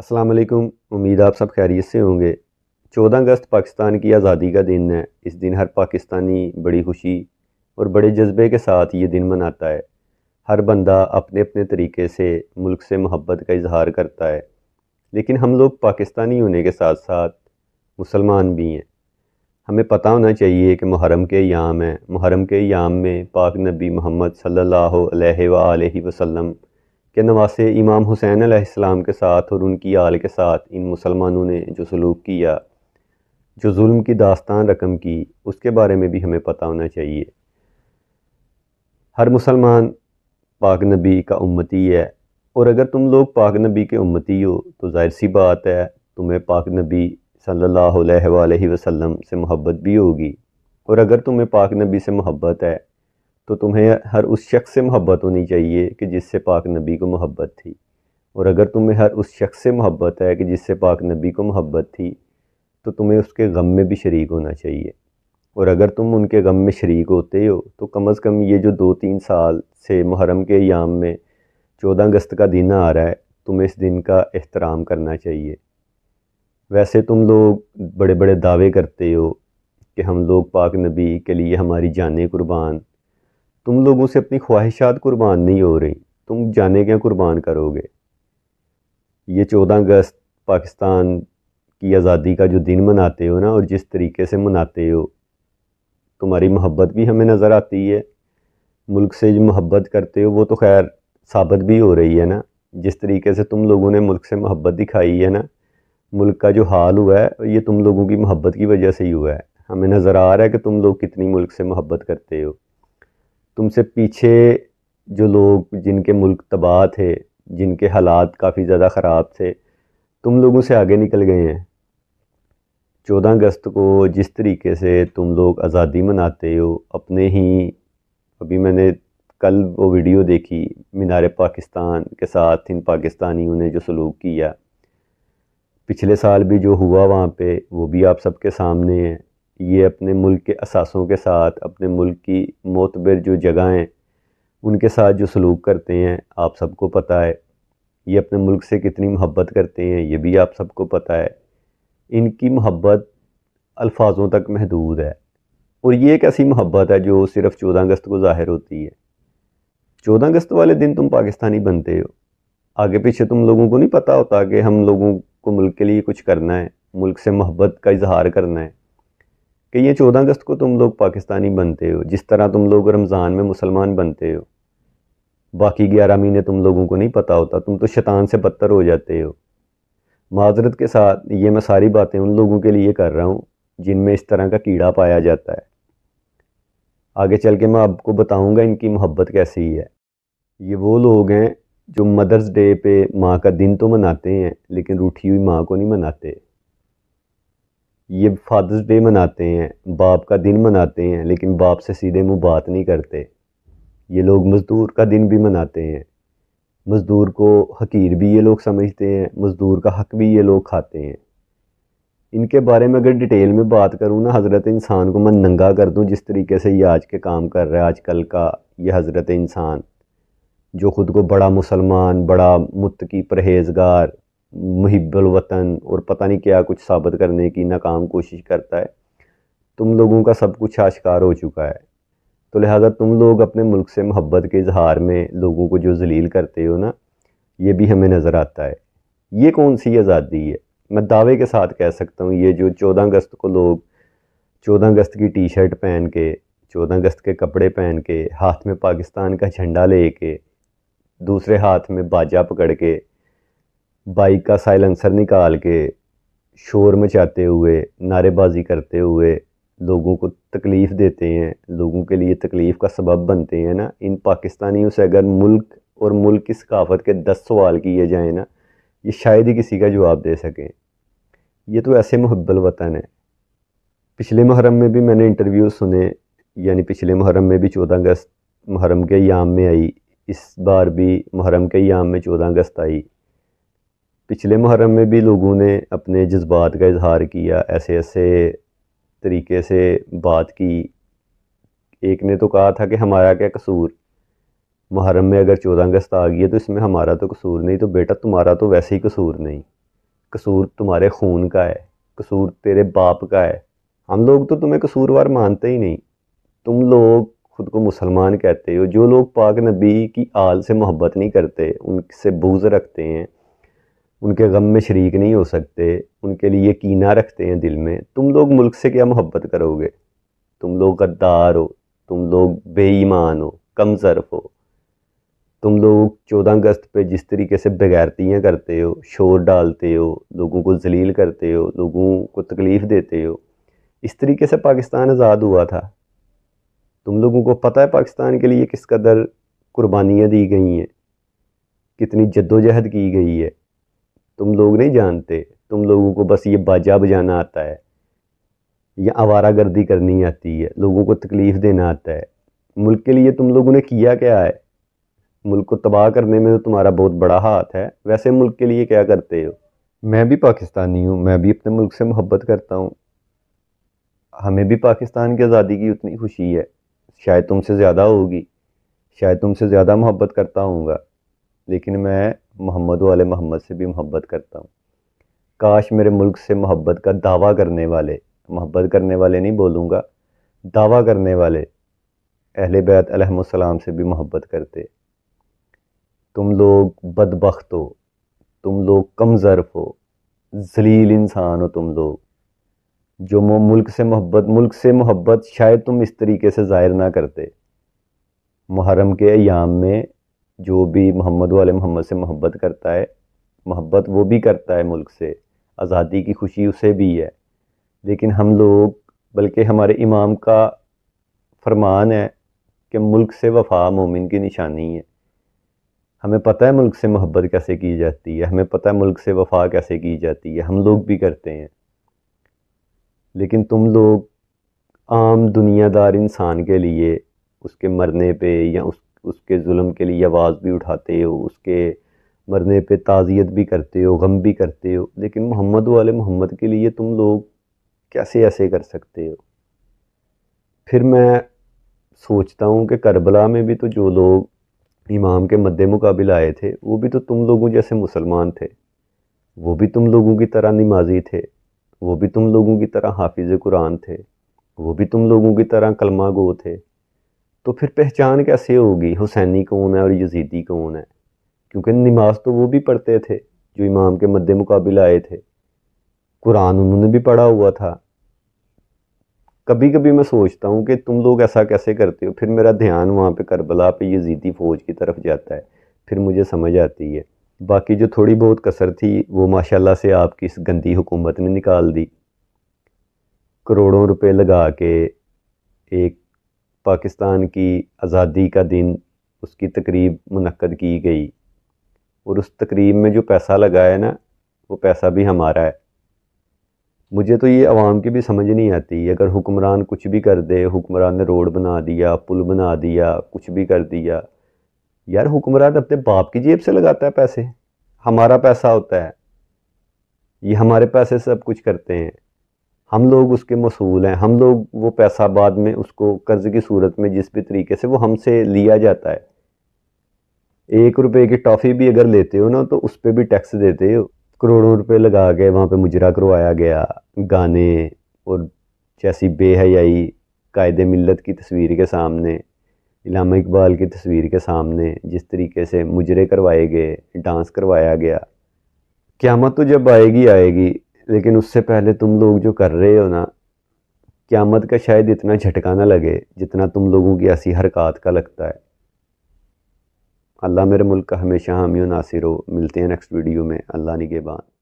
असलम उम्मीद आप सब खैरियत से होंगे चौदह अगस्त पाकिस्तान की आज़ादी का दिन है इस दिन हर पाकिस्तानी बड़ी खुशी और बड़े जज्बे के साथ ये दिन मनाता है हर बंदा अपने अपने तरीके से मुल्क से मोहब्बत का इजहार करता है लेकिन हम लोग पाकिस्तानी होने के साथ साथ मुसलमान भी हैं हमें पता होना चाहिए कि मुहरम के याम है मुहरम के याम में पाक नबी मोहम्मद सल्ला वसम के नवासे इमाम हुसैन आसमाम के साथ और उनकी आल के साथ इन मुसलमानों ने जो सलूक किया जो जुल्म की दास्तान रकम की उसके बारे में भी हमें पता होना चाहिए हर मुसलमान पाक नबी का उम्मती है और अगर तुम लोग पाक नबी के उम्मती हो तो जाहिर सी बात है तुम्हें पाक नबी सल्लल्लाहु अलैहि वसल्लम से मोहब्बत भी होगी और अगर तुम्हें पाक नबी से मोहब्बत है तो तुम्हें हर उस शख्स से मोहब्बत होनी चाहिए कि जिससे पाक नबी को मोहब्बत थी और अगर तुम्हें हर उस शख्स से मोहब्बत है कि जिससे पाक नबी को मोहब्बत थी तो तुम्हें उसके गम में भी शरीक होना चाहिए और अगर तुम उनके गम में शरीक होते हो तो कम अज़ कम ये जो दो तीन साल से मुहरम के याम में चौदह अगस्त का दिन आ रहा है तुम्हें इस दिन का एहतराम करना चाहिए वैसे तुम लोग बड़े बड़े दावे करते हो कि हम लोग पाक नबी के लिए हमारी जानें कुर्बान तुम लोगों से अपनी ख्वाहिशात कुर्बान नहीं हो रही तुम जाने क्या कुर्बान करोगे ये चौदह अगस्त पाकिस्तान की आज़ादी का जो दिन मनाते हो ना और जिस तरीके से मनाते हो तुम्हारी मोहब्बत भी हमें नज़र आती है मुल्क से जो मोहब्बत करते हो वो तो खैर साबित भी हो रही है ना जिस तरीके से तुम लोगों ने मुल्क से मोहब्बत दिखाई है ना मुल्क का जो हाल हुआ है ये तुम लोगों की मोहब्बत की वजह से ही हुआ है हमें नज़र आ रहा है कि तुम लोग कितनी मुल्क से मोहब्बत करते हो तुमसे पीछे जो लोग जिनके मुल्क तबाह थे जिनके हालात काफ़ी ज़्यादा ख़राब थे तुम लोगों से आगे निकल गए हैं चौदह अगस्त को जिस तरीके से तुम लोग आज़ादी मनाते हो अपने ही अभी मैंने कल वो वीडियो देखी मीनार पाकिस्तान के साथ इन पाकिस्तानियों ने जो सलूक किया पिछले साल भी जो हुआ वहाँ पे वो भी आप सबके सामने है ये अपने मुल्क के असासों के साथ अपने मुल्क की मोतबर जो जगहें उनके साथ जो सलूक करते हैं आप सबको पता है ये अपने मुल्क से कितनी मोहब्बत करते हैं ये भी आप सबको पता है इनकी मोहब्बत अल्फाजों तक महदूद है और ये एक ऐसी मोहब्बत है जो सिर्फ़ चौदह अगस्त को ज़ाहिर होती है चौदह अगस्त वाले दिन तुम पाकिस्तानी बनते हो आगे पीछे तुम लोगों को नहीं पता होता कि हम लोगों को मुल्क के लिए कुछ करना है मुल्क से मोहब्बत का इजहार करना है कि ये चौदह अगस्त को तुम लोग पाकिस्तानी बनते हो जिस तरह तुम लोग रमज़ान में मुसलमान बनते हो बाकी ग्यारह महीने तुम लोगों को नहीं पता होता तुम तो शैतान से बदतर हो जाते हो माजरत के साथ ये मैं सारी बातें उन लोगों के लिए कर रहा हूँ जिनमें इस तरह का कीड़ा पाया जाता है आगे चल के मैं आपको बताऊँगा इनकी मोहब्बत कैसी है ये वो लोग हैं जो मदर्स डे पे माँ का दिन तो मनाते हैं लेकिन रूठी हुई माँ को नहीं मनाते ये फादर्स डे मनाते हैं बाप का दिन मनाते हैं लेकिन बाप से सीधे मुंह बात नहीं करते ये लोग मज़दूर का दिन भी मनाते हैं मज़दूर को हकीर भी ये लोग समझते हैं मज़दूर का हक भी ये लोग खाते हैं इनके बारे में अगर डिटेल में बात करूँ ना हज़रत इंसान को मैं नंगा कर दूँ जिस तरीके से ये आज के काम कर रहा है आजकल का ये हज़रत इंसान जो ख़ुद को बड़ा मुसलमान बड़ा मुतकी परहेजगार वतन और पता नहीं क्या कुछ साबित करने की नाकाम कोशिश करता है तुम लोगों का सब कुछ आश्कार हो चुका है तो लिहाजा तुम लोग अपने मुल्क से मोहब्बत के इजहार में लोगों को जो जलील करते हो ना ये भी हमें नज़र आता है ये कौन सी आज़ादी है मैं दावे के साथ कह सकता हूँ ये जो चौदह अगस्त को लोग चौदह अगस्त की टी शर्ट पहन के चौदह अगस्त के कपड़े पहन के हाथ में पाकिस्तान का झंडा ले के दूसरे हाथ में बाजा पकड़ के बाइक का साइलेंसर निकाल के शोर मचाते हुए नारेबाजी करते हुए लोगों को तकलीफ़ देते हैं लोगों के लिए तकलीफ़ का सबब बनते हैं ना इन पाकिस्तानियों से अगर मुल्क और मुल्क की सकाफ़त के दस सवाल किए जाएँ ना ये शायद ही किसी का जवाब दे सकें ये तो ऐसे मुहबल वतन है पिछले मुहरम में भी मैंने इंटरव्यू सुने यानी पिछले मुहरम में भी चौदह अगस्त मुहरम के याम में आई इस बार भी मुहरम के याम में चौदह अगस्त आई पिछले मुहर्रम में भी लोगों ने अपने जज्बात का इजहार किया ऐसे ऐसे तरीके से बात की एक ने तो कहा था कि हमारा क्या कसूर मुहर्रम में अगर चौदह अगस्त आ गई है तो इसमें हमारा तो कसूर नहीं तो बेटा तुम्हारा तो वैसे ही कसूर नहीं कसूर तुम्हारे खून का है कसूर तेरे बाप का है हम लोग तो तुम्हें कसूरवार मानते ही नहीं तुम लोग खुद को मुसलमान कहते हो जो लोग पाक नबी की आल से मोहब्बत नहीं करते उनसे बूझ रखते हैं उनके गम में शरीक नहीं हो सकते उनके लिए कीना रखते हैं दिल में तुम लोग मुल्क से क्या मोहब्बत करोगे तुम लोग गद्दार हो तुम लोग बेईमान हो कम सरफ हो तुम लोग चौदह अगस्त पे जिस तरीके से बगैरतियाँ करते हो शोर डालते हो लोगों को जलील करते हो लोगों को तकलीफ़ देते हो इस तरीके से पाकिस्तान आज़ाद हुआ था तुम लोगों को पता है पाकिस्तान के लिए किस कदर कुर्बानियाँ दी गई हैं कितनी जद्दोजहद की गई है तुम लोग नहीं जानते तुम लोगों को बस ये बाजा बजाना आता है या आवारा गर्दी करनी आती है लोगों को तकलीफ़ देना आता है मुल्क के लिए तुम लोगों ने किया क्या है मुल्क को तबाह करने में तो तुम्हारा बहुत बड़ा हाथ है वैसे मुल्क के लिए क्या करते हो मैं भी पाकिस्तानी हूँ मैं भी अपने मुल्क से मोहब्बत करता हूँ हमें भी पाकिस्तान की आज़ादी की उतनी खुशी है शायद तुमसे ज़्यादा होगी शायद तुमसे ज़्यादा मोहब्बत करता हूँगा लेकिन मैं मोहम्मद वाले मोहम्मद से भी मोहब्बत करता हूँ काश मेरे मुल्क से मोहब्बत का दावा करने वाले मोहब्बत करने वाले नहीं बोलूँगा दावा करने वाले अहल बैत अलहसलाम से भी मोहब्बत करते तुम लोग बदबخت हो तुम लोग कम हो जलील इंसान हो तुम लोग जो मो मुल्क से मोहब्बत मुल्क से मोहब्बत शायद तुम इस तरीके से ज़ाहिर ना करते मुहरम के अयाम में जो भी मोहम्मद वाले मोहम्मद से मोहब्बत करता है मोहब्बत वो भी करता है मुल्क से आज़ादी की खुशी उसे भी है लेकिन हम लोग बल्कि हमारे इमाम का फरमान है कि मुल्क से वफा मोमिन की निशानी है हमें पता है मुल्क से मोहब्बत कैसे की जाती है हमें पता है मुल्क से वफा कैसे की जाती है हम लोग भी करते हैं लेकिन तुम लोग आम दुनियादार इंसान के लिए उसके मरने पे या उस उसके जुल्म के लिए आवाज़ भी उठाते हो उसके मरने पे ताज़ियत भी करते हो गम भी करते हो लेकिन मोहम्मद वाले मोहम्मद के लिए तुम लोग कैसे ऐसे कर सकते हो फिर मैं सोचता हूँ कि करबला में भी तो जो लोग इमाम के मद्दे मुकाबिल आए थे वो भी तो तुम लोगों जैसे मुसलमान थे वो भी तुम लोगों की तरह नमाजी थे वो भी तुम लोगों की तरह हाफिज़ कुरान थे वो भी तुम लोगों की तरह कलमा गो थे तो फिर पहचान कैसे होगी हुसैनी कौन है और यजीदी कौन है क्योंकि नमाज तो वो भी पढ़ते थे जो इमाम के मद्दे मुकाबिल आए थे कुरान उन्होंने भी पढ़ा हुआ था कभी कभी मैं सोचता हूँ कि तुम लोग ऐसा कैसे करते हो फिर मेरा ध्यान वहाँ पे करबला पे यजीदी फ़ौज की तरफ जाता है फिर मुझे समझ आती है बाकी जो थोड़ी बहुत कसर थी वो माशाल्लाह से आपकी इस गंदी हुकूमत ने निकाल दी करोड़ों रुपए लगा के एक पाकिस्तान की आज़ादी का दिन उसकी तकरीब मनक़द की गई और उस तकरीब में जो पैसा लगा है ना वो पैसा भी हमारा है मुझे तो ये आवाम की भी समझ नहीं आती अगर हुक्मरान कुछ भी कर दे हुक्मरान ने रोड बना दिया पुल बना दिया कुछ भी कर दिया यार हुक्मरान अपने बाप की जेब से लगाता है पैसे हमारा पैसा होता है ये हमारे पैसे सब कुछ करते हैं हम लोग उसके मसूल हैं हम लोग वो पैसा बाद में उसको कर्ज की सूरत में जिस भी तरीके से वो हमसे लिया जाता है एक रुपए की टॉफ़ी भी अगर लेते हो ना तो उस पर भी टैक्स देते हो करोड़ों रुपए लगा के वहाँ पे मुजरा करवाया गया गाने और जैसी बेहयाई कायद मिलत की तस्वीर के सामने इलामा इकबाल की तस्वीर के सामने जिस तरीके से मुजरे करवाए गए डांस करवाया गया क्यामत तो जब आएगी आएगी लेकिन उससे पहले तुम लोग जो कर रहे हो ना क़्यामत का शायद इतना झटका ना लगे जितना तुम लोगों की ऐसी हरकत का लगता है अल्लाह मेरे मुल्क का हमेशा हामी नासिर हो मिलते हैं नेक्स्ट वीडियो में अल्लाह निगेबान